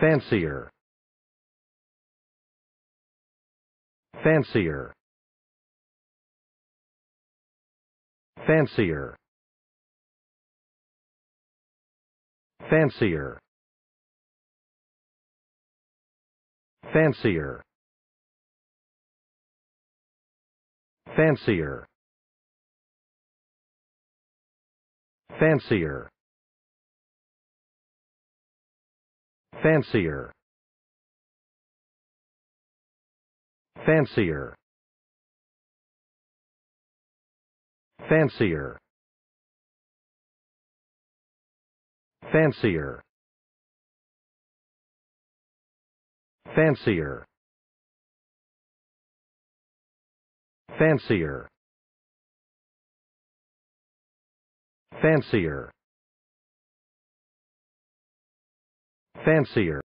fancier fancier fancier fancier fancier fancier fancier fancier fancier fancier fancier fancier fancier fancier fancier